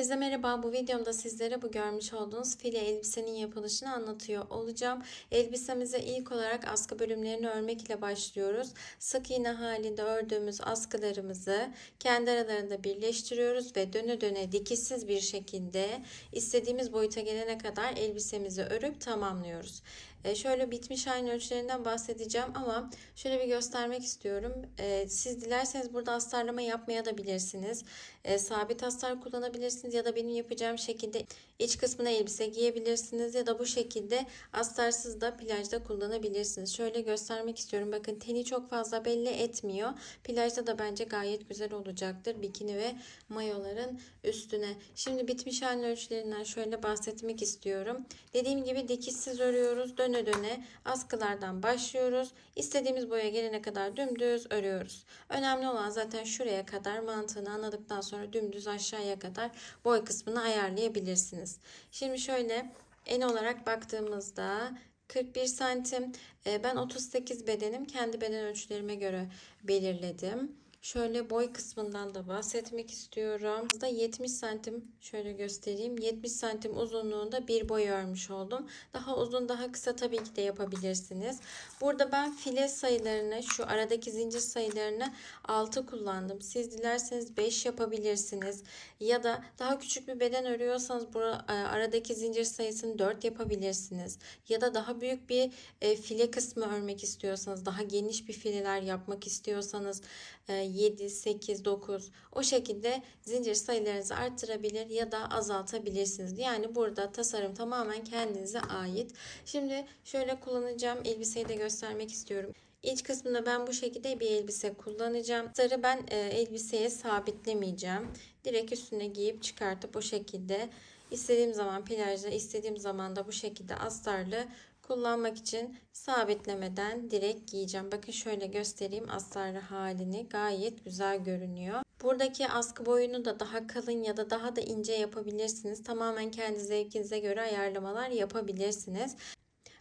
Herkese merhaba. Bu videomda sizlere bu görmüş olduğunuz file elbisenin yapılışını anlatıyor olacağım. Elbisemize ilk olarak askı bölümlerini örmek ile başlıyoruz. Sık iğne halinde ördüğümüz askılarımızı kendi aralarında birleştiriyoruz ve döne döne dikişsiz bir şekilde istediğimiz boyuta gelene kadar elbisemizi örüp tamamlıyoruz. E, şöyle bitmiş aynı ölçülerinden bahsedeceğim ama şöyle bir göstermek istiyorum. E, siz dilerseniz burada astarlama yapmaya da bilirsiniz. E, sabit astar kullanabilirsiniz ya da benim yapacağım şekilde iç kısmına elbise giyebilirsiniz ya da bu şekilde astarsız da plajda kullanabilirsiniz. Şöyle göstermek istiyorum. Bakın teni çok fazla belli etmiyor. Plajda da bence gayet güzel olacaktır. Bikini ve mayoların üstüne. Şimdi bitmiş aynı ölçülerinden şöyle bahsetmek istiyorum. Dediğim gibi dikişsiz örüyoruz. Dön döne döne askılardan başlıyoruz. İstediğimiz boya gelene kadar dümdüz örüyoruz. Önemli olan zaten şuraya kadar mantığını anladıktan sonra dümdüz aşağıya kadar boy kısmını ayarlayabilirsiniz. Şimdi şöyle en olarak baktığımızda 41 santim. E, ben 38 bedenim. Kendi beden ölçülerime göre belirledim. Şöyle boy kısmından da bahsetmek istiyorum. Da 70 santim şöyle göstereyim. 70 santim uzunluğunda bir boy örmüş oldum. Daha uzun daha kısa tabii ki de yapabilirsiniz. Burada ben file sayılarını şu aradaki zincir sayılarını 6 kullandım. Siz dilerseniz 5 yapabilirsiniz. Ya da daha küçük bir beden örüyorsanız e, aradaki zincir sayısını 4 yapabilirsiniz. Ya da daha büyük bir e, file kısmı örmek istiyorsanız daha geniş bir fileler yapmak istiyorsanız 7, 8, 9 o şekilde zincir sayılarınızı arttırabilir ya da azaltabilirsiniz. Yani burada tasarım tamamen kendinize ait. Şimdi şöyle kullanacağım elbiseyi de göstermek istiyorum. İç kısmında ben bu şekilde bir elbise kullanacağım. Sarı ben e, elbiseye sabitlemeyeceğim. Direkt üstüne giyip çıkartıp bu şekilde istediğim zaman plajda istediğim zaman da bu şekilde astarlı kullanmak için sabitlemeden direkt giyeceğim. Bakın şöyle göstereyim astarlı halini gayet güzel görünüyor. Buradaki askı boyunu da daha kalın ya da daha da ince yapabilirsiniz. Tamamen kendi zevkinize göre ayarlamalar yapabilirsiniz.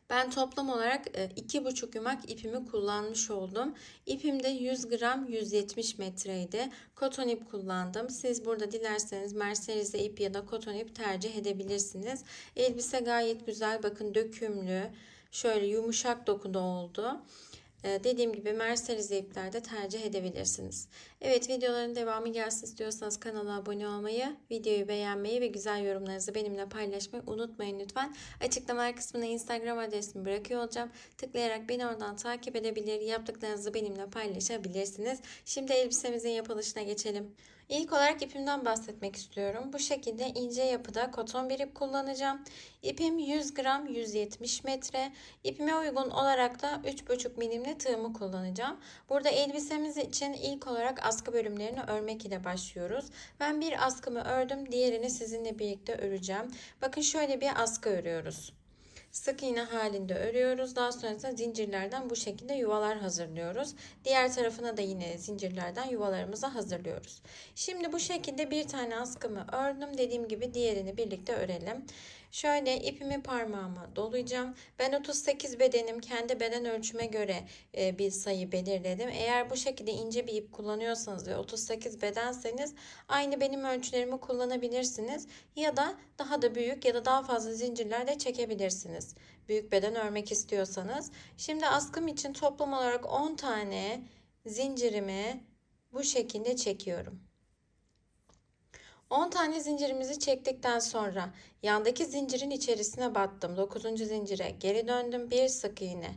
Ben toplam olarak 2,5 e, yumak ipimi kullanmış oldum. İpim de 100 gram 170 metreydi. Koton ip kullandım. Siz burada dilerseniz merserize ip ya da koton ip tercih edebilirsiniz. Elbise gayet güzel. Bakın dökümlü. Şöyle yumuşak dokuda oldu. E, dediğim gibi merserize iplerde tercih edebilirsiniz. Evet videoların devamı gelsin istiyorsanız kanala abone olmayı, videoyu beğenmeyi ve güzel yorumlarınızı benimle paylaşmayı unutmayın lütfen. Açıklamalar kısmına Instagram adresimi bırakıyor olacağım. Tıklayarak beni oradan takip edebilir, yaptıklarınızı benimle paylaşabilirsiniz. Şimdi elbisemizin yapılışına geçelim. İlk olarak ipimden bahsetmek istiyorum. Bu şekilde ince yapıda koton bir ip kullanacağım. İpim 100 gram 170 metre. İpime uygun olarak da 3,5 milimli tığımı kullanacağım. Burada elbisemiz için ilk olarak askı bölümlerini örmek ile başlıyoruz. Ben bir askımı ördüm. Diğerini sizinle birlikte öreceğim. Bakın şöyle bir askı örüyoruz. Sık iğne halinde örüyoruz. Daha sonrasında zincirlerden bu şekilde yuvalar hazırlıyoruz. Diğer tarafına da yine zincirlerden yuvalarımızı hazırlıyoruz. Şimdi bu şekilde bir tane askımı ördüm. Dediğim gibi diğerini birlikte örelim. Şöyle ipimi parmağıma dolayacağım. Ben 38 bedenim kendi beden ölçüme göre e, bir sayı belirledim. Eğer bu şekilde ince bir ip kullanıyorsanız ve 38 bedenseniz aynı benim ölçülerimi kullanabilirsiniz. Ya da daha da büyük ya da daha fazla zincirler de çekebilirsiniz. Büyük beden örmek istiyorsanız. Şimdi askım için toplam olarak 10 tane zincirimi bu şekilde çekiyorum. 10 tane zincirimizi çektikten sonra yandaki zincirin içerisine battım. 9. zincire geri döndüm. Bir sık iğne.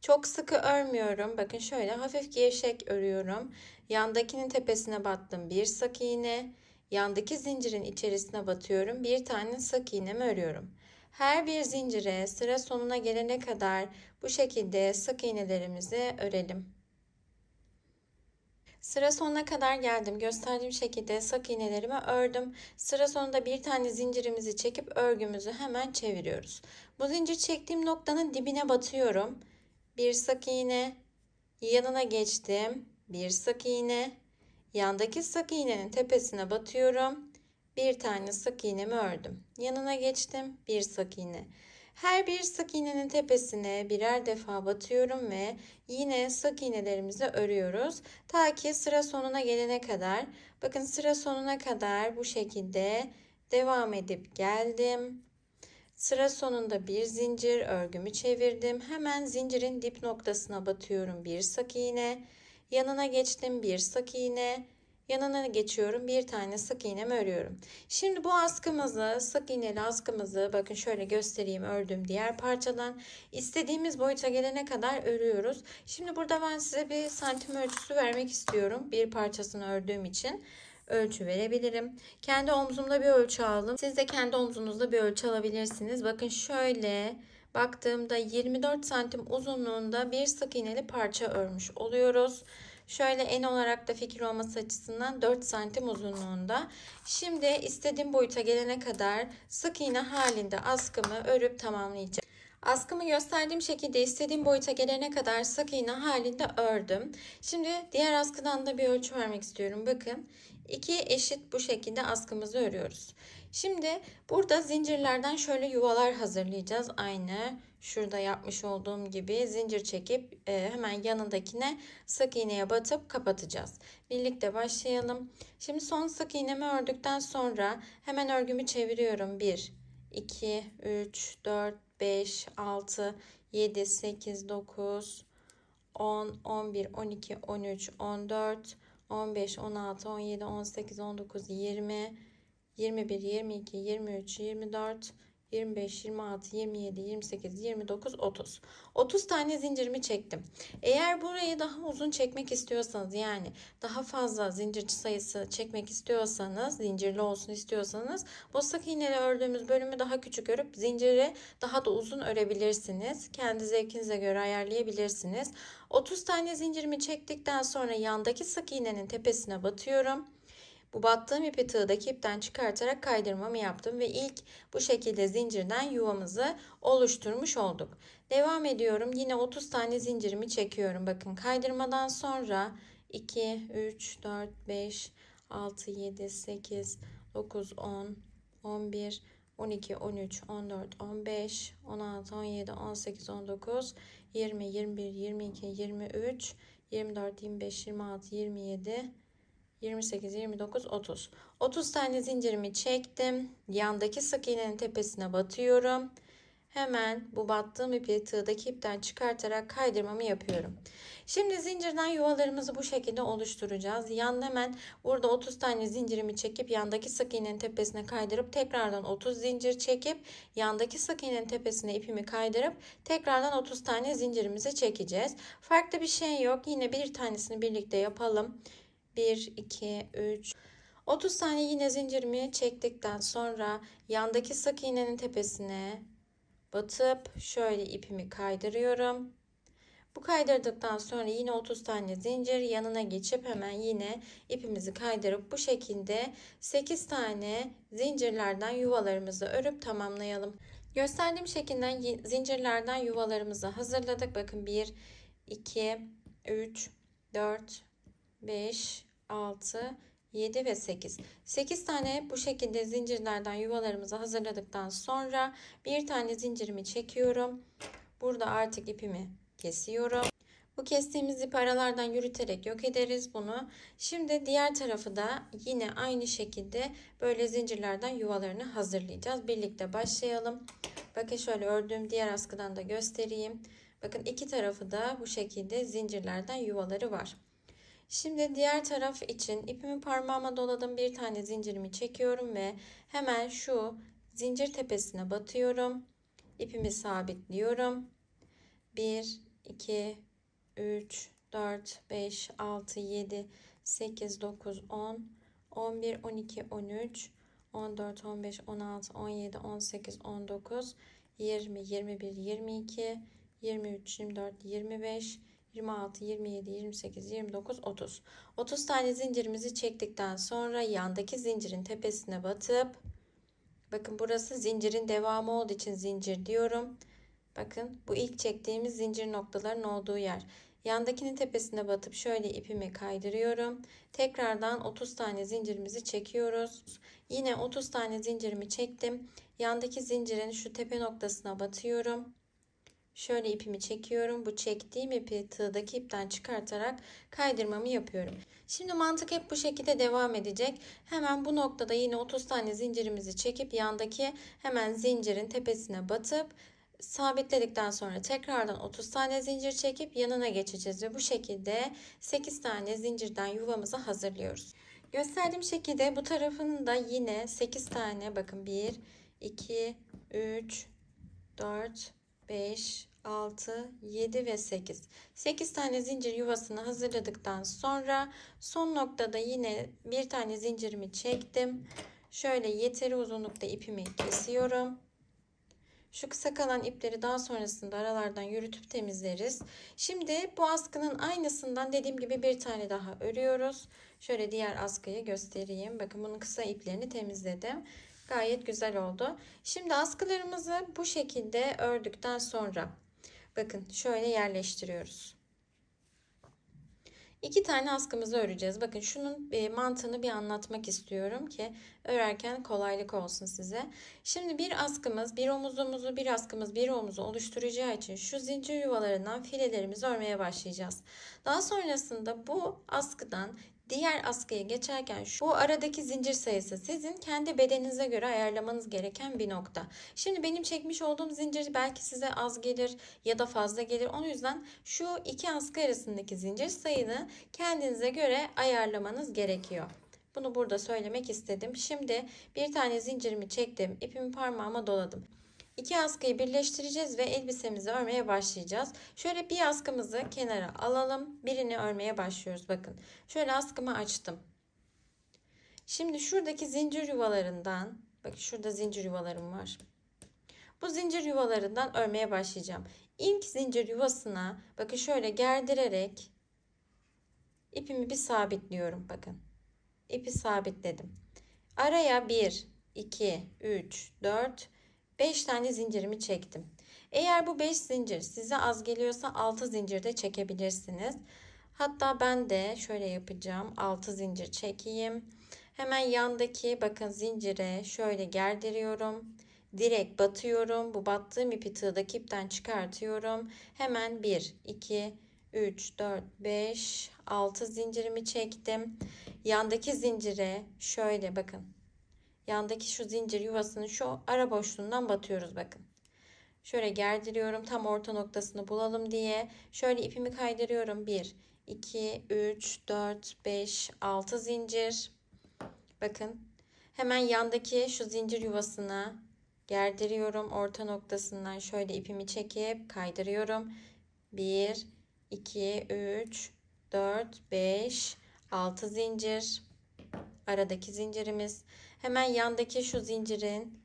Çok sıkı örmüyorum. Bakın şöyle hafif gevşek örüyorum. Yandakinin tepesine battım. Bir sık iğne. Yandaki zincirin içerisine batıyorum. Bir tane sık iğnemi örüyorum. Her bir zincire sıra sonuna gelene kadar bu şekilde sık iğnelerimizi örelim. Sıra sonuna kadar geldim. Gösterdiğim şekilde sak iğnelerimi ördüm. Sıra sonunda bir tane zincirimizi çekip örgümüzü hemen çeviriyoruz. Bu zincir çektiğim noktanın dibine batıyorum. Bir sak iğne, yanına geçtim. Bir sak iğne, yandaki sak iğnenin tepesine batıyorum. Bir tane sak iğnemi ördüm. Yanına geçtim. Bir sak iğne. Her bir sık iğnenin tepesine birer defa batıyorum ve yine sık iğnelerimizi örüyoruz. Ta ki sıra sonuna gelene kadar. Bakın sıra sonuna kadar bu şekilde devam edip geldim. Sıra sonunda bir zincir örgümü çevirdim. Hemen zincirin dip noktasına batıyorum bir sık iğne. Yanına geçtim bir sık iğne. Yanına geçiyorum. Bir tane sık iğnemi örüyorum. Şimdi bu askımızı, sık iğneli askımızı bakın şöyle göstereyim ördüğüm diğer parçadan. istediğimiz boyuta gelene kadar örüyoruz. Şimdi burada ben size bir santim ölçüsü vermek istiyorum. Bir parçasını ördüğüm için ölçü verebilirim. Kendi omzumda bir ölçü aldım. Siz de kendi omzunuzda bir ölçü alabilirsiniz. Bakın şöyle baktığımda 24 santim uzunluğunda bir sık iğneli parça örmüş oluyoruz. Şöyle en olarak da fikir olması açısından 4 santim uzunluğunda. Şimdi istediğim boyuta gelene kadar sık iğne halinde askımı örüp tamamlayacağım. Askımı gösterdiğim şekilde istediğim boyuta gelene kadar sık iğne halinde ördüm. Şimdi diğer askıdan da bir ölçü vermek istiyorum. Bakın iki eşit bu şekilde askımızı örüyoruz. Şimdi burada zincirlerden şöyle yuvalar hazırlayacağız. Aynı şurada yapmış olduğum gibi zincir çekip e, hemen yanındakine sık iğneye batıp kapatacağız. Birlikte başlayalım. Şimdi son sık iğnemi ördükten sonra hemen örgümü çeviriyorum. 1, 2, 3, 4, 5, 6, 7, 8, 9, 10, 11, 12, 13, 14, 15, 16, 17, 18, 19, 20, 21, 22, 23, 24, 25, 26, 27, 28, 29, 30. 30 tane zincirimi çektim. Eğer burayı daha uzun çekmek istiyorsanız yani daha fazla zincir sayısı çekmek istiyorsanız, zincirli olsun istiyorsanız bu sık iğneli ördüğümüz bölümü daha küçük örüp zinciri daha da uzun örebilirsiniz. Kendi zevkinize göre ayarlayabilirsiniz. 30 tane zincirimi çektikten sonra yandaki sık iğnenin tepesine batıyorum. Bu battığım ipi tığdaki ipten çıkartarak kaydırmamı yaptım ve ilk bu şekilde zincirden yuvamızı oluşturmuş olduk. Devam ediyorum. Yine 30 tane zincirimi çekiyorum. Bakın kaydırmadan sonra 2, 3, 4, 5, 6, 7, 8, 9, 10, 11, 12, 13, 14, 15, 16, 17, 18, 19, 20, 21, 22, 23, 24, 25, 26, 27, 28, 29, 30. 30 tane zincirimi çektim. Yandaki sık iğnenin tepesine batıyorum. Hemen bu battığım ipi tığdaki ipten çıkartarak kaydırmamı yapıyorum. Şimdi zincirden yuvalarımızı bu şekilde oluşturacağız. Yan hemen burada 30 tane zincirimi çekip yandaki sık iğnenin tepesine kaydırıp tekrardan 30 zincir çekip yandaki sık iğnenin tepesine ipimi kaydırıp tekrardan 30 tane zincirimizi çekeceğiz. Farklı bir şey yok. Yine bir tanesini birlikte yapalım. 1, 2, 3. 30 saniye yine zincirimi çektikten sonra yandaki sık iğnenin tepesine batıp şöyle ipimi kaydırıyorum. Bu kaydırdıktan sonra yine 30 tane zincir yanına geçip hemen yine ipimizi kaydırıp bu şekilde 8 tane zincirlerden yuvalarımızı örüp tamamlayalım. Gösterdiğim şekilde zincirlerden yuvalarımızı hazırladık. Bakın 1, 2, 3, 4, 5, 6, 7 ve 8. 8 tane bu şekilde zincirlerden yuvalarımızı hazırladıktan sonra bir tane zincirimi çekiyorum. Burada artık ipimi kesiyorum. Bu kestiğimiz ip aralardan yürüterek yok ederiz bunu. Şimdi diğer tarafı da yine aynı şekilde böyle zincirlerden yuvalarını hazırlayacağız. Birlikte başlayalım. Bakın şöyle ördüğüm diğer askıdan da göstereyim. Bakın iki tarafı da bu şekilde zincirlerden yuvaları var. Şimdi diğer taraf için ipimi parmağıma doladım. Bir tane zincirimi çekiyorum ve hemen şu zincir tepesine batıyorum. İpimi sabitliyorum. 1, 2, 3, 4, 5, 6, 7, 8, 9, 10, 11, 12, 13, 14, 15, 16, 17, 18, 19, 20, 21, 22, 23, 24, 25, 26, 27, 28, 29, 30. 30 tane zincirimizi çektikten sonra yandaki zincirin tepesine batıp bakın burası zincirin devamı olduğu için zincir diyorum. Bakın bu ilk çektiğimiz zincir noktaların olduğu yer. Yandakinin tepesine batıp şöyle ipimi kaydırıyorum. Tekrardan 30 tane zincirimizi çekiyoruz. Yine 30 tane zincirimi çektim. Yandaki zincirin şu tepe noktasına batıyorum. Şöyle ipimi çekiyorum. Bu çektiğim ipi tığdaki ipten çıkartarak kaydırmamı yapıyorum. Şimdi mantık hep bu şekilde devam edecek. Hemen bu noktada yine 30 tane zincirimizi çekip yandaki hemen zincirin tepesine batıp sabitledikten sonra tekrardan 30 tane zincir çekip yanına geçeceğiz ve bu şekilde 8 tane zincirden yuvamızı hazırlıyoruz. Gösterdiğim şekilde bu tarafını da yine 8 tane bakın 1 2 3 4 5, 6, 7 ve 8. 8 tane zincir yuvasını hazırladıktan sonra son noktada yine bir tane zincirimi çektim. Şöyle yeteri uzunlukta ipimi kesiyorum. Şu kısa kalan ipleri daha sonrasında aralardan yürütüp temizleriz. Şimdi bu askının aynısından dediğim gibi bir tane daha örüyoruz. Şöyle diğer askıyı göstereyim. Bakın bunun kısa iplerini temizledim. Gayet güzel oldu. Şimdi askılarımızı bu şekilde ördükten sonra bakın şöyle yerleştiriyoruz. İki tane askımızı öreceğiz. Bakın şunun e, mantığını bir anlatmak istiyorum ki örerken kolaylık olsun size. Şimdi bir askımız bir omuzumuzu bir askımız bir omuzu oluşturacağı için şu zincir yuvalarından filelerimizi örmeye başlayacağız. Daha sonrasında bu askıdan Diğer askıya geçerken şu aradaki zincir sayısı sizin kendi bedeninize göre ayarlamanız gereken bir nokta. Şimdi benim çekmiş olduğum zincir belki size az gelir ya da fazla gelir. Onun yüzden şu iki askı arasındaki zincir sayını kendinize göre ayarlamanız gerekiyor. Bunu burada söylemek istedim. Şimdi bir tane zincirimi çektim. ipimi parmağıma doladım. İki askıyı birleştireceğiz ve elbisemizi örmeye başlayacağız. Şöyle bir askımızı kenara alalım. Birini örmeye başlıyoruz. Bakın şöyle askımı açtım. Şimdi şuradaki zincir yuvalarından bakın şurada zincir yuvalarım var. Bu zincir yuvalarından örmeye başlayacağım. İlk zincir yuvasına bakın şöyle gerdirerek ipimi bir sabitliyorum. Bakın ipi sabitledim. Araya 1, 2, 3, 4, 5 tane zincirimi çektim. Eğer bu 5 zincir size az geliyorsa 6 zincir de çekebilirsiniz. Hatta ben de şöyle yapacağım. 6 zincir çekeyim. Hemen yandaki bakın zincire şöyle gerdiriyorum. Direkt batıyorum. Bu battığım ipi tığdaki ipten çıkartıyorum. Hemen 1, 2, 3, 4, 5, 6 zincirimi çektim. Yandaki zincire şöyle bakın yandaki şu zincir yuvasının şu ara boşluğundan batıyoruz bakın. Şöyle gerdiriyorum tam orta noktasını bulalım diye. Şöyle ipimi kaydırıyorum. 1, 2, 3, 4, 5, 6 zincir. Bakın hemen yandaki şu zincir yuvasına gerdiriyorum. Orta noktasından şöyle ipimi çekip kaydırıyorum. 1, 2, 3, 4, 5, 6 zincir. Aradaki zincirimiz. Hemen yandaki şu zincirin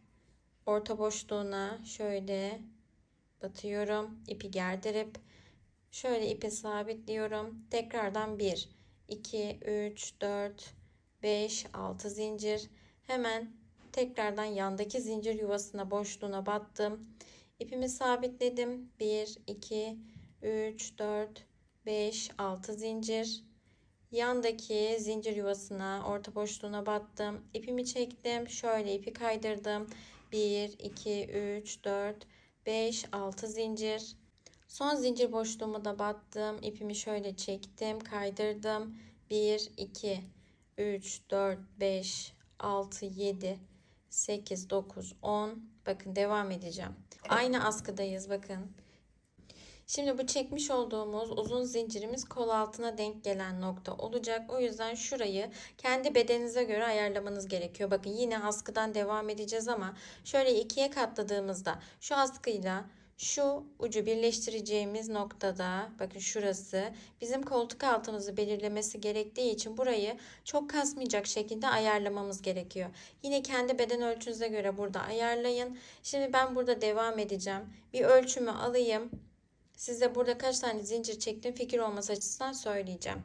orta boşluğuna şöyle batıyorum. ipi gerdirip şöyle ipi sabitliyorum. Tekrardan 1, 2, 3, 4, 5, 6 zincir. Hemen tekrardan yandaki zincir yuvasına boşluğuna battım. İpimi sabitledim. 1, 2, 3, 4, 5, 6 zincir. Yandaki zincir yuvasına, orta boşluğuna battım. İpimi çektim. Şöyle ipi kaydırdım. 1, 2, 3, 4, 5, 6 zincir. Son zincir boşluğumu da battım. İpimi şöyle çektim, kaydırdım. 1, 2, 3, 4, 5, 6, 7, 8, 9, 10. Bakın devam edeceğim. Aynı askıdayız bakın. Şimdi bu çekmiş olduğumuz uzun zincirimiz kol altına denk gelen nokta olacak. O yüzden şurayı kendi bedeninize göre ayarlamanız gerekiyor. Bakın yine askıdan devam edeceğiz ama şöyle ikiye katladığımızda şu askıyla şu ucu birleştireceğimiz noktada bakın şurası bizim koltuk altımızı belirlemesi gerektiği için burayı çok kasmayacak şekilde ayarlamamız gerekiyor. Yine kendi beden ölçünüze göre burada ayarlayın. Şimdi ben burada devam edeceğim. Bir ölçümü alayım. Size burada kaç tane zincir çektim fikir olması açısından söyleyeceğim.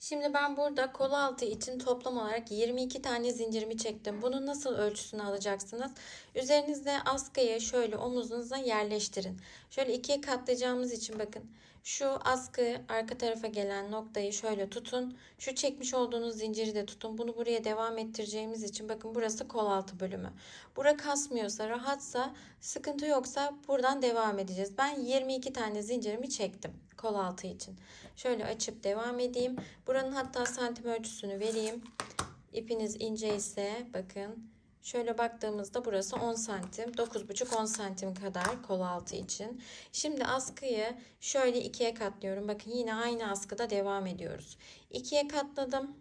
Şimdi ben burada kol altı için toplam olarak 22 tane zincirimi çektim. Bunu nasıl ölçüsünü alacaksınız? Üzerinizde askıyı şöyle omuzunuza yerleştirin. Şöyle ikiye katlayacağımız için bakın. Şu askı arka tarafa gelen noktayı şöyle tutun. Şu çekmiş olduğunuz zinciri de tutun. Bunu buraya devam ettireceğimiz için bakın burası kol altı bölümü. Bura kasmıyorsa, rahatsa, sıkıntı yoksa buradan devam edeceğiz. Ben 22 tane zincirimi çektim kol altı için. Şöyle açıp devam edeyim. Buranın hatta santim ölçüsünü vereyim. İpiniz ince ise bakın Şöyle baktığımızda burası 10 santim. 9,5-10 santim kadar kol altı için. Şimdi askıyı şöyle ikiye katlıyorum. Bakın yine aynı askıda devam ediyoruz. İkiye katladım.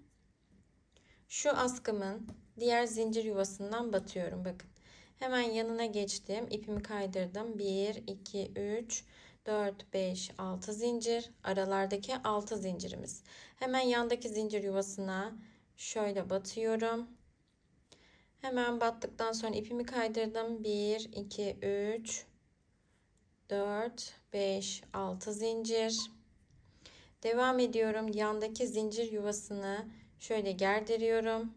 Şu askımın diğer zincir yuvasından batıyorum. Bakın. Hemen yanına geçtim. ipimi kaydırdım. 1, 2, 3, 4, 5, 6 zincir. Aralardaki 6 zincirimiz. Hemen yandaki zincir yuvasına şöyle batıyorum. Hemen battıktan sonra ipimi kaydırdım. 1, 2, 3, 4, 5, 6 zincir. Devam ediyorum. Yandaki zincir yuvasını şöyle gerdiriyorum.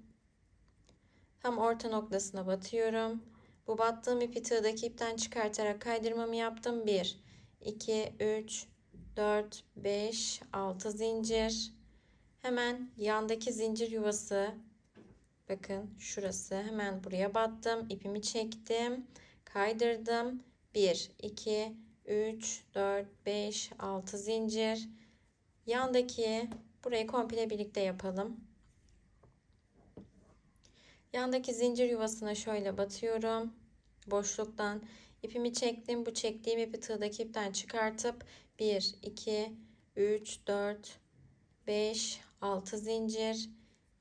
Tam orta noktasına batıyorum. Bu battığım ipi tığdaki ipten çıkartarak kaydırmamı yaptım. 1, 2, 3, 4, 5, 6 zincir. Hemen yandaki zincir yuvası bakın şurası hemen buraya battım. ipimi çektim. Kaydırdım. 1, 2, 3, 4, 5, 6 zincir. Yandaki burayı komple birlikte yapalım. Yandaki zincir yuvasına şöyle batıyorum. Boşluktan İpimi çektim. Bu çektiğim ipi tığdaki ipten çıkartıp 1, 2, 3, 4, 5, 6 zincir.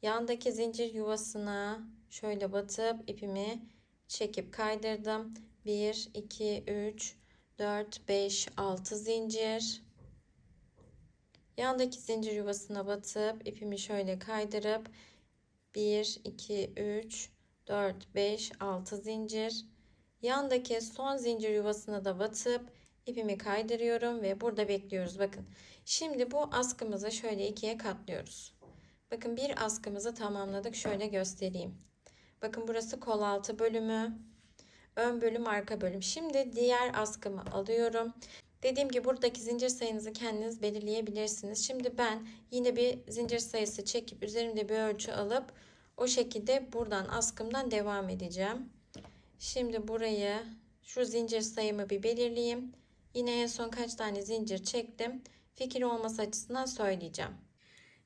Yandaki zincir yuvasına şöyle batıp ipimi çekip kaydırdım. 1, 2, 3, 4, 5, 6 zincir. Yandaki zincir yuvasına batıp ipimi şöyle kaydırıp 1, 2, 3, 4, 5, 6 zincir. Yandaki son zincir yuvasına da batıp ipimi kaydırıyorum ve burada bekliyoruz. Bakın şimdi bu askımızı şöyle ikiye katlıyoruz. Bakın bir askımızı tamamladık. Şöyle göstereyim. Bakın burası kol altı bölümü. Ön bölüm arka bölüm. Şimdi diğer askımı alıyorum. Dediğim gibi buradaki zincir sayınızı kendiniz belirleyebilirsiniz. Şimdi ben yine bir zincir sayısı çekip üzerimde bir ölçü alıp o şekilde buradan askımdan devam edeceğim. Şimdi burayı şu zincir sayımı bir belirleyeyim. Yine en son kaç tane zincir çektim. Fikir olması açısından söyleyeceğim.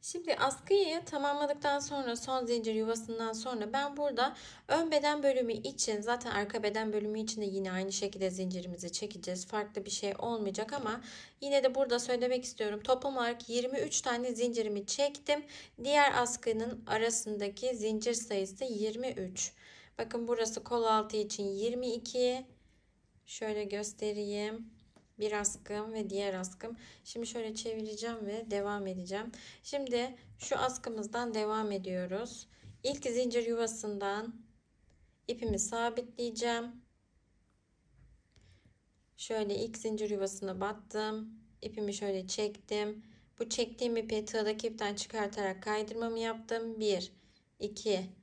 Şimdi askıyı tamamladıktan sonra son zincir yuvasından sonra ben burada ön beden bölümü için zaten arka beden bölümü için de yine aynı şekilde zincirimizi çekeceğiz. Farklı bir şey olmayacak ama yine de burada söylemek istiyorum. Toplam olarak 23 tane zincirimi çektim. Diğer askının arasındaki zincir sayısı 23. Bakın burası kol altı için 22. Şöyle göstereyim. Bir askım ve diğer askım. Şimdi şöyle çevireceğim ve devam edeceğim. Şimdi şu askımızdan devam ediyoruz. İlk zincir yuvasından ipimi sabitleyeceğim. Şöyle ilk zincir yuvasına battım. İpimi şöyle çektim. Bu çektiğim ipi tığdaki ipten çıkartarak kaydırmamı yaptım. 1 2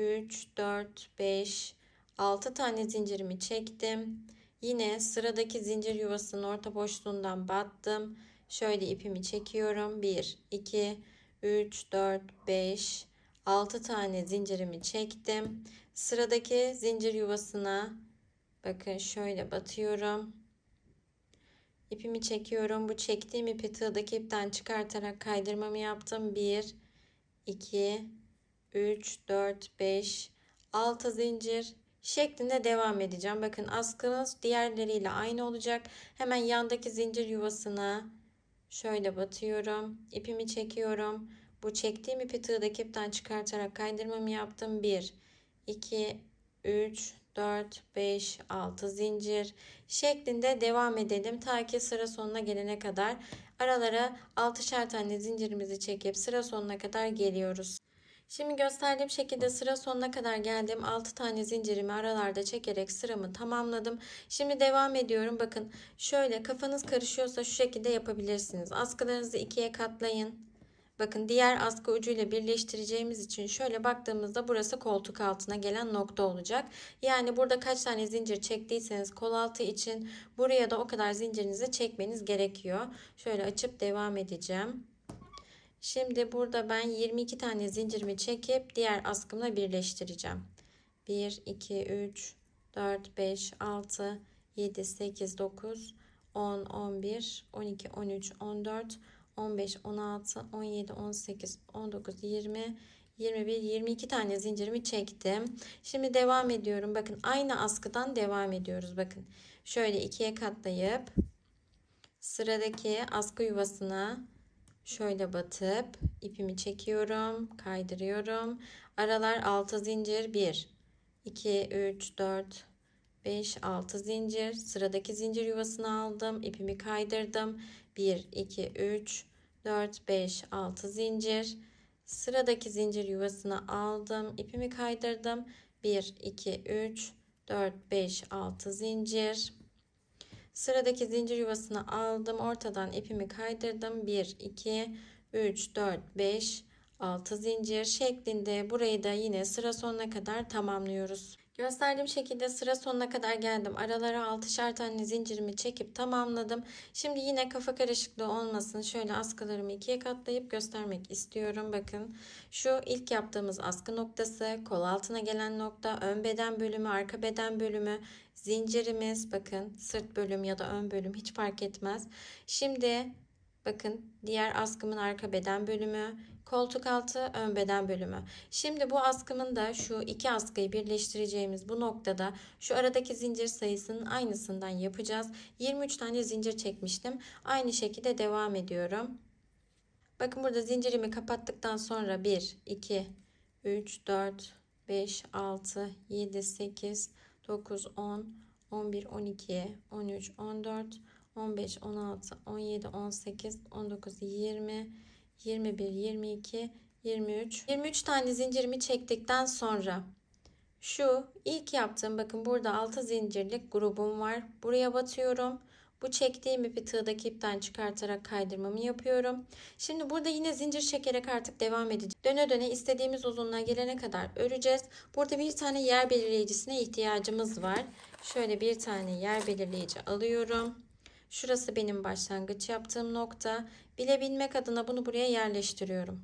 3, 4, 5, 6 tane zincirimi çektim. Yine sıradaki zincir yuvasının orta boşluğundan battım. Şöyle ipimi çekiyorum. 1, 2, 3, 4, 5, 6 tane zincirimi çektim. Sıradaki zincir yuvasına bakın şöyle batıyorum. İpimi çekiyorum. Bu çektiğim ipi tığdaki ipten çıkartarak kaydırmamı yaptım. 1, 2, 3, 4, 5, 6 zincir şeklinde devam edeceğim. Bakın askınız diğerleriyle aynı olacak. Hemen yandaki zincir yuvasına şöyle batıyorum. ipimi çekiyorum. Bu çektiğim ipi tığdaki ipten çıkartarak kaydırmamı yaptım. 1, 2, 3, 4, 5, 6 zincir şeklinde devam edelim. Ta ki sıra sonuna gelene kadar aralara 6'şer tane zincirimizi çekip sıra sonuna kadar geliyoruz. Şimdi gösterdiğim şekilde sıra sonuna kadar geldim. 6 tane zincirimi aralarda çekerek sıramı tamamladım. Şimdi devam ediyorum. Bakın şöyle kafanız karışıyorsa şu şekilde yapabilirsiniz. Askılarınızı ikiye katlayın. Bakın diğer askı ucuyla birleştireceğimiz için şöyle baktığımızda burası koltuk altına gelen nokta olacak. Yani burada kaç tane zincir çektiyseniz kol altı için buraya da o kadar zincirinizi çekmeniz gerekiyor. Şöyle açıp devam edeceğim. Şimdi burada ben 22 tane zincirimi çekip diğer askımla birleştireceğim. 1, 2, 3, 4, 5, 6, 7, 8, 9, 10, 11, 12, 13, 14, 15, 16, 17, 18, 19, 20, 21, 22 tane zincirimi çektim. Şimdi devam ediyorum. Bakın aynı askıdan devam ediyoruz. Bakın şöyle ikiye katlayıp sıradaki askı yuvasına şöyle batıp ipimi çekiyorum, kaydırıyorum. Aralar 6 zincir 1 2 3 4 5 6 zincir. Sıradaki zincir yuvasını aldım, ipimi kaydırdım. 1 2 3 4 5 6 zincir. Sıradaki zincir yuvasını aldım, ipimi kaydırdım. 1 2 3 4 5 6 zincir. Sıradaki zincir yuvasını aldım. Ortadan ipimi kaydırdım. 1, 2, 3, 4, 5, 6 zincir şeklinde burayı da yine sıra sonuna kadar tamamlıyoruz. Gösterdiğim şekilde sıra sonuna kadar geldim. Aralara 6'şer tane zincirimi çekip tamamladım. Şimdi yine kafa karışıklığı olmasın. Şöyle askılarımı ikiye katlayıp göstermek istiyorum. Bakın şu ilk yaptığımız askı noktası, kol altına gelen nokta, ön beden bölümü, arka beden bölümü, zincirimiz bakın sırt bölüm ya da ön bölüm hiç fark etmez. Şimdi bakın diğer askımın arka beden bölümü, koltuk altı ön beden bölümü. Şimdi bu askımın da şu iki askıyı birleştireceğimiz bu noktada şu aradaki zincir sayısının aynısından yapacağız. 23 tane zincir çekmiştim. Aynı şekilde devam ediyorum. Bakın burada zincirimi kapattıktan sonra 1, 2, 3, 4, 5, 6, 7, 8, 9, 10, 11, 12, 13, 14, 15, 16, 17, 18, 19, 20, 21, 22, 23. 23 tane zincirimi çektikten sonra şu ilk yaptığım bakın burada 6 zincirlik grubum var. Buraya batıyorum. Bu çektiğim ipi tığdaki ipten çıkartarak kaydırmamı yapıyorum. Şimdi burada yine zincir çekerek artık devam edeceğiz. Döne döne istediğimiz uzunluğa gelene kadar öreceğiz. Burada bir tane yer belirleyicisine ihtiyacımız var. Şöyle bir tane yer belirleyici alıyorum. Şurası benim başlangıç yaptığım nokta. Bilebilmek adına bunu buraya yerleştiriyorum.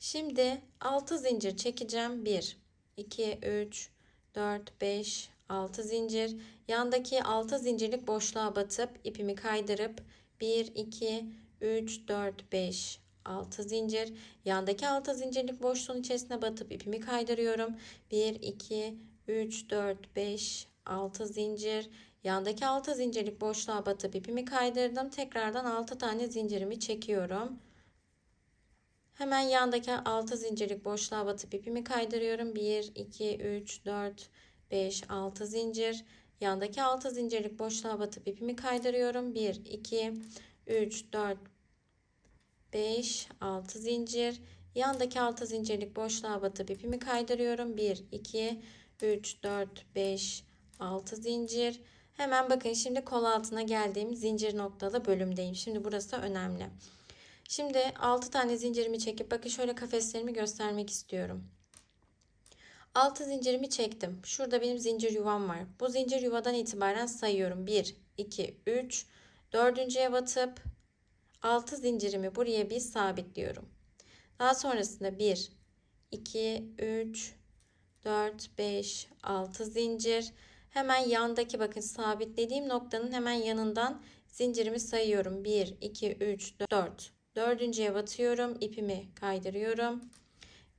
Şimdi 6 zincir çekeceğim. 1, 2, 3, 4, 5, 6 zincir. Yandaki 6 zincirlik boşluğa batıp ipimi kaydırıp 1, 2, 3, 4, 5, 6 zincir. Yandaki 6 zincirlik boşluğun içerisine batıp ipimi kaydırıyorum. 1, 2, 3, 4, 5, 6 zincir. Yandaki 6 zincirlik boşluğa batıp ipimi kaydırdım. Tekrardan 6 tane zincirimi çekiyorum. Hemen yandaki 6 zincirlik boşluğa batıp ipimi kaydırıyorum. 1, 2, 3, 4, 5, 6 zincir. Yandaki 6 zincirlik boşluğa batıp ipimi kaydırıyorum. 1, 2, 3, 4, 5, 6 zincir. Yandaki 6 zincirlik boşluğa batıp ipimi kaydırıyorum. 1, 2, 3, 4, 5, 6 zincir. Hemen bakın şimdi kol altına geldiğim zincir noktalı bölümdeyim. Şimdi burası da önemli. Şimdi 6 tane zincirimi çekip bakın şöyle kafeslerimi göstermek istiyorum. Altı zincirimi çektim. Şurada benim zincir yuvam var. Bu zincir yuvadan itibaren sayıyorum. 1, 2, 3. Dördüncüye batıp 6 zincirimi buraya bir sabitliyorum. Daha sonrasında 1, 2, 3, 4, 5, 6 zincir. Hemen yandaki bakın sabitlediğim noktanın hemen yanından zincirimi sayıyorum. 1, 2, 3, 4. Dördüncüye batıyorum. ipimi kaydırıyorum.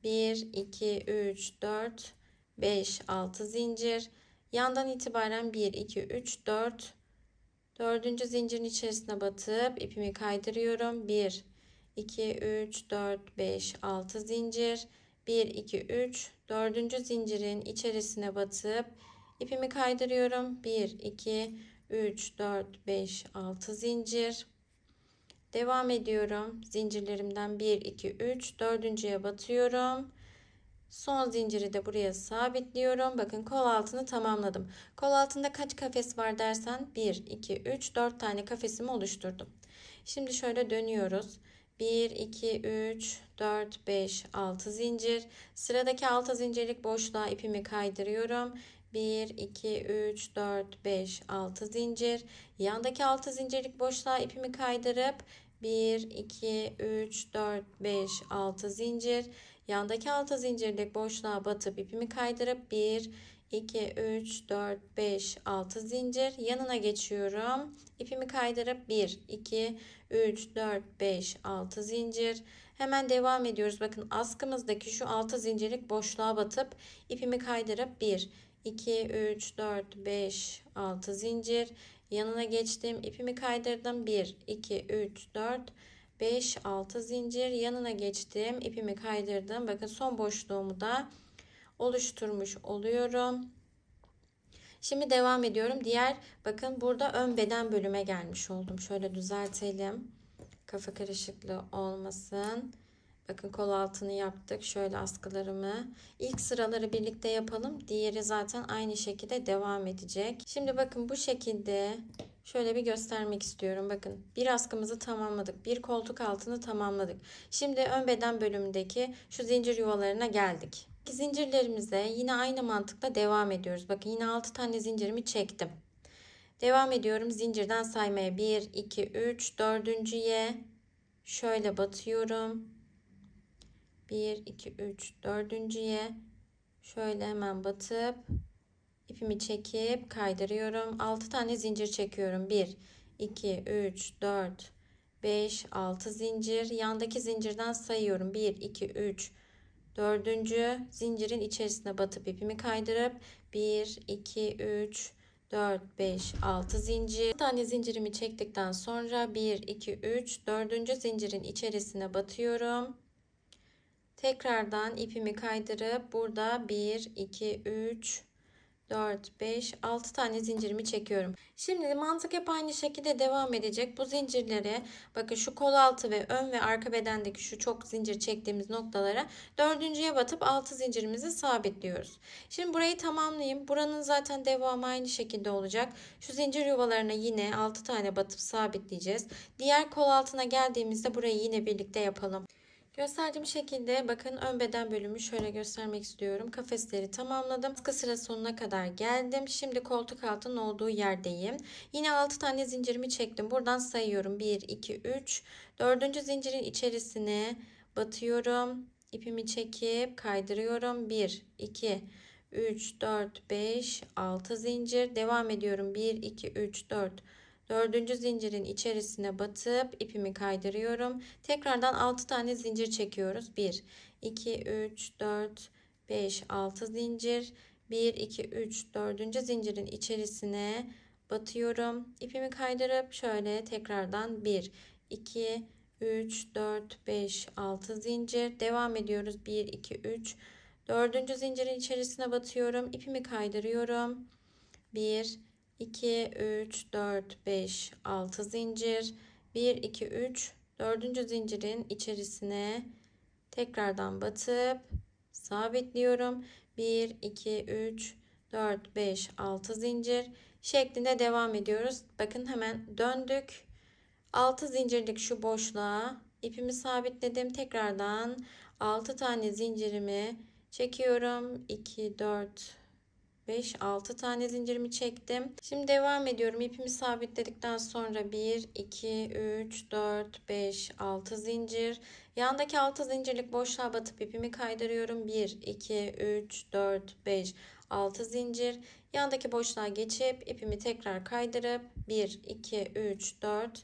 1, 2, 3, 4, 5, 6 zincir. Yandan itibaren 1, 2, 3, 4. Dördüncü zincirin içerisine batıp ipimi kaydırıyorum. 1, 2, 3, 4, 5, 6 zincir. 1, 2, 3. Dördüncü zincirin içerisine batıp ipimi kaydırıyorum. 1, 2, 3, 4, 5, 6 zincir. Devam ediyorum. Zincirlerimden 1, 2, 3, dördüncüye batıyorum. Son zinciri de buraya sabitliyorum. Bakın kol altını tamamladım. Kol altında kaç kafes var dersen 1, 2, 3, 4 tane kafesimi oluşturdum. Şimdi şöyle dönüyoruz. 1, 2, 3, 4, 5, 6 zincir. Sıradaki 6 zincirlik boşluğa ipimi kaydırıyorum. 1, 2, 3, 4, 5, 6 zincir. Yandaki 6 zincirlik boşluğa ipimi kaydırıp 1, 2, 3, 4, 5, 6 zincir. Yandaki 6 zincirlik boşluğa batıp ipimi kaydırıp 1, 2, 3, 4, 5, 6 zincir. Yanına geçiyorum. ipimi kaydırıp 1, 2, 3, 4, 5, 6 zincir. Hemen devam ediyoruz. Bakın askımızdaki şu 6 zincirlik boşluğa batıp ipimi kaydırıp 1, 2, 3, 4, 5, 6 zincir. Yanına geçtim. ipimi kaydırdım. 1, 2, 3, 4, 5, 6 zincir. Yanına geçtim. ipimi kaydırdım. Bakın son boşluğumu da oluşturmuş oluyorum. Şimdi devam ediyorum. Diğer bakın burada ön beden bölüme gelmiş oldum. Şöyle düzeltelim. Kafa karışıklığı olmasın. Bakın kol altını yaptık. Şöyle askılarımı. İlk sıraları birlikte yapalım. Diğeri zaten aynı şekilde devam edecek. Şimdi bakın bu şekilde şöyle bir göstermek istiyorum. Bakın bir askımızı tamamladık. Bir koltuk altını tamamladık. Şimdi ön beden bölümündeki şu zincir yuvalarına geldik. Zincirlerimize yine aynı mantıkla devam ediyoruz. Bakın yine 6 tane zincirimi çektim. Devam ediyorum zincirden saymaya. 1, 2, 3, 4. şöyle batıyorum. 1, 2, 3, dördüncüye şöyle hemen batıp ipimi çekip kaydırıyorum. 6 tane zincir çekiyorum. 1, 2, 3, 4, 5, 6 zincir. Yandaki zincirden sayıyorum. 1, 2, 3, dördüncü zincirin içerisine batıp ipimi kaydırıp 1, 2, 3, 4, 5, 6 zincir. Bir tane zincirimi çektikten sonra 1, 2, 3, dördüncü zincirin içerisine batıyorum. Tekrardan ipimi kaydırıp burada 1, 2, 3, 4, 5, 6 tane zincirimi çekiyorum. Şimdi mantık hep aynı şekilde devam edecek. Bu zincirleri, bakın şu kol altı ve ön ve arka bedendeki şu çok zincir çektiğimiz noktalara dördüncüye batıp 6 zincirimizi sabitliyoruz. Şimdi burayı tamamlayayım. Buranın zaten devamı aynı şekilde olacak. Şu zincir yuvalarına yine 6 tane batıp sabitleyeceğiz. Diğer kol altına geldiğimizde burayı yine birlikte yapalım. Gösterdiğim şekilde bakın ön beden bölümü şöyle göstermek istiyorum. Kafesleri tamamladım. Kısa sıra sonuna kadar geldim. Şimdi koltuk altının olduğu yerdeyim. Yine 6 tane zincirimi çektim. Buradan sayıyorum. 1, 2, 3. 4. zincirin içerisine batıyorum. İpimi çekip kaydırıyorum. 1, 2, 3, 4, 5, 6 zincir. Devam ediyorum. 1, 2, 3, 4, 5. Dördüncü zincirin içerisine batıp ipimi kaydırıyorum. Tekrardan 6 tane zincir çekiyoruz. 1, 2, 3, 4, 5, 6 zincir. 1, 2, 3, dördüncü zincirin içerisine batıyorum. İpimi kaydırıp şöyle tekrardan 1, 2, 3, 4, 5, 6 zincir. Devam ediyoruz. 1, 2, 3. Dördüncü zincirin içerisine batıyorum. İpimi kaydırıyorum. 1, 2, 3, 4, 5, 6 zincir. 1, 2, 3, 4. zincirin içerisine tekrardan batıp sabitliyorum. 1, 2, 3, 4, 5, 6 zincir şeklinde devam ediyoruz. Bakın hemen döndük. 6 zincirlik şu boşluğa ipimi sabitledim. Tekrardan 6 tane zincirimi çekiyorum. 2, 4, 5, 6 tane zincirimi çektim. Şimdi devam ediyorum. İpimi sabitledikten sonra 1, 2, 3, 4, 5, 6 zincir. Yandaki 6 zincirlik boşluğa batıp ipimi kaydırıyorum. 1, 2, 3, 4, 5, 6 zincir. Yandaki boşluğa geçip ipimi tekrar kaydırıp 1, 2, 3, 4,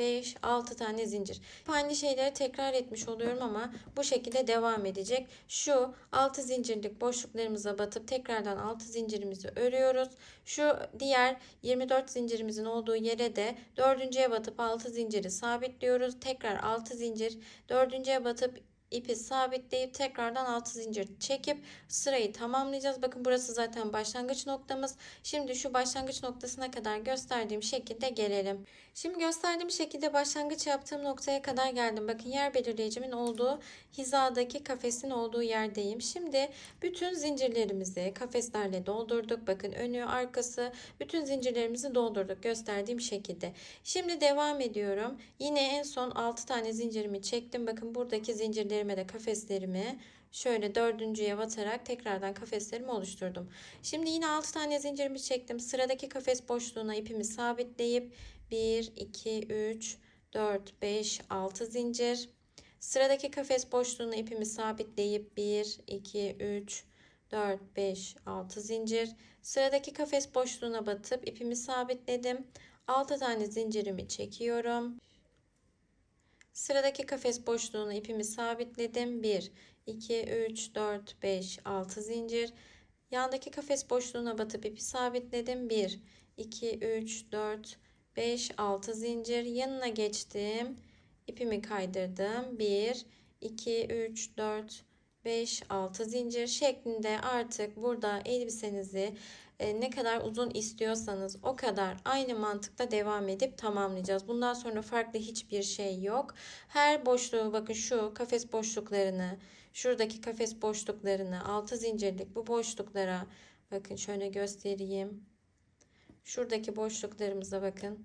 5, 6 tane zincir. aynı şeyleri tekrar etmiş oluyorum ama bu şekilde devam edecek. Şu 6 zincirlik boşluklarımıza batıp tekrardan 6 zincirimizi örüyoruz. Şu diğer 24 zincirimizin olduğu yere de 4.ye batıp 6 zinciri sabitliyoruz. Tekrar 6 zincir 4.ye batıp ipi sabitleyip tekrardan 6 zincir çekip sırayı tamamlayacağız. Bakın burası zaten başlangıç noktamız. Şimdi şu başlangıç noktasına kadar gösterdiğim şekilde gelelim. Şimdi gösterdiğim şekilde başlangıç yaptığım noktaya kadar geldim. Bakın yer belirleyicimin olduğu hizadaki kafesin olduğu yerdeyim. Şimdi bütün zincirlerimizi kafeslerle doldurduk. Bakın önü, arkası bütün zincirlerimizi doldurduk gösterdiğim şekilde. Şimdi devam ediyorum. Yine en son 6 tane zincirimi çektim. Bakın buradaki zincirlerime de kafeslerimi şöyle dördüncüye batarak tekrardan kafeslerimi oluşturdum. Şimdi yine 6 tane zincirimi çektim. Sıradaki kafes boşluğuna ipimi sabitleyip 1, 2, 3, 4, 5, 6 zincir. Sıradaki kafes boşluğuna ipimi sabitleyip 1, 2, 3, 4, 5, 6 zincir. Sıradaki kafes boşluğuna batıp ipimi sabitledim. 6 tane zincirimi çekiyorum. Sıradaki kafes boşluğuna ipimi sabitledim. 1, 2, 3, 4, 5, 6 zincir. Yandaki kafes boşluğuna batıp ipi sabitledim. 1, 2, 3, 4, 5. 5 6 zincir yanına geçtim. ipimi kaydırdım. 1 2 3 4 5 6 zincir şeklinde artık burada elbisenizi e, ne kadar uzun istiyorsanız o kadar aynı mantıkla devam edip tamamlayacağız. Bundan sonra farklı hiçbir şey yok. Her boşluğu bakın şu kafes boşluklarını, şuradaki kafes boşluklarını, 6 zincirlik bu boşluklara bakın şöyle göstereyim. Şuradaki boşluklarımıza bakın.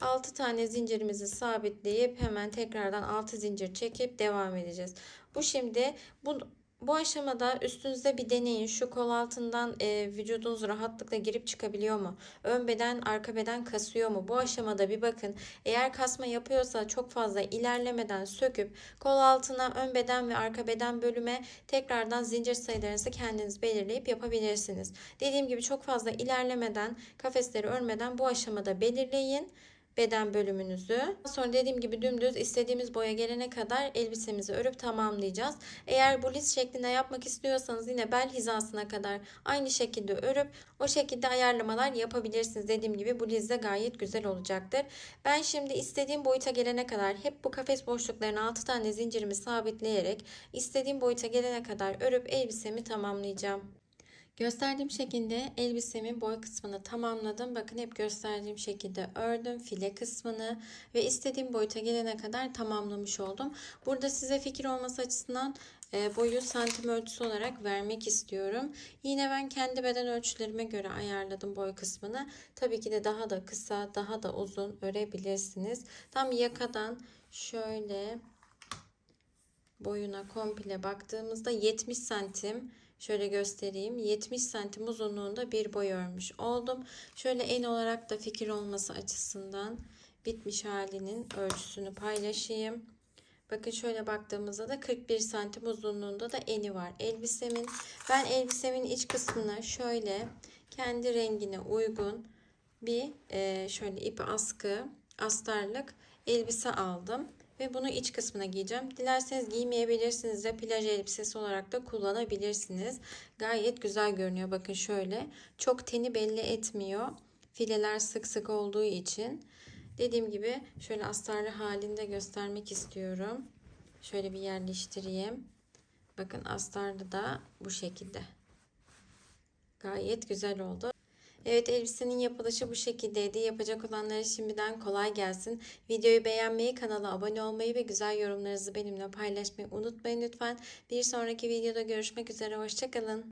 6 tane zincirimizi sabitleyip hemen tekrardan 6 zincir çekip devam edeceğiz. Bu şimdi bu bu aşamada üstünüzde bir deneyin. Şu kol altından e, vücudunuz rahatlıkla girip çıkabiliyor mu? Ön beden, arka beden kasıyor mu? Bu aşamada bir bakın. Eğer kasma yapıyorsa çok fazla ilerlemeden söküp kol altına ön beden ve arka beden bölüme tekrardan zincir sayılarınızı kendiniz belirleyip yapabilirsiniz. Dediğim gibi çok fazla ilerlemeden, kafesleri örmeden bu aşamada belirleyin beden bölümünüzü. Sonra dediğim gibi dümdüz istediğimiz boya gelene kadar elbisemizi örüp tamamlayacağız. Eğer bu lis şeklinde yapmak istiyorsanız yine bel hizasına kadar aynı şekilde örüp o şekilde ayarlamalar yapabilirsiniz. Dediğim gibi bu liz de gayet güzel olacaktır. Ben şimdi istediğim boyuta gelene kadar hep bu kafes boşluklarına 6 tane zincirimi sabitleyerek istediğim boyuta gelene kadar örüp elbisemi tamamlayacağım. Gösterdiğim şekilde elbisemin boy kısmını tamamladım. Bakın hep gösterdiğim şekilde ördüm file kısmını ve istediğim boyuta gelene kadar tamamlamış oldum. Burada size fikir olması açısından e, boyu santim ölçüsü olarak vermek istiyorum. Yine ben kendi beden ölçülerime göre ayarladım boy kısmını. Tabii ki de daha da kısa, daha da uzun örebilirsiniz. Tam yakadan şöyle boyuna komple baktığımızda 70 santim Şöyle göstereyim. 70 santim uzunluğunda bir boy örmüş oldum. Şöyle en olarak da fikir olması açısından bitmiş halinin ölçüsünü paylaşayım. Bakın şöyle baktığımızda da 41 santim uzunluğunda da eni var elbisemin. Ben elbisemin iç kısmına şöyle kendi rengine uygun bir e, şöyle ip askı astarlık elbise aldım. Ve bunu iç kısmına giyeceğim. Dilerseniz giymeyebilirsiniz de plaj elbisesi olarak da kullanabilirsiniz. Gayet güzel görünüyor. Bakın şöyle. Çok teni belli etmiyor. Fileler sık sık olduğu için. Dediğim gibi şöyle astarlı halinde göstermek istiyorum. Şöyle bir yerleştireyim. Bakın astarlı da bu şekilde. Gayet güzel oldu. Evet elbisenin yapılışı bu şekildeydi. Yapacak olanlara şimdiden kolay gelsin. Videoyu beğenmeyi, kanala abone olmayı ve güzel yorumlarınızı benimle paylaşmayı unutmayın lütfen. Bir sonraki videoda görüşmek üzere. Hoşçakalın.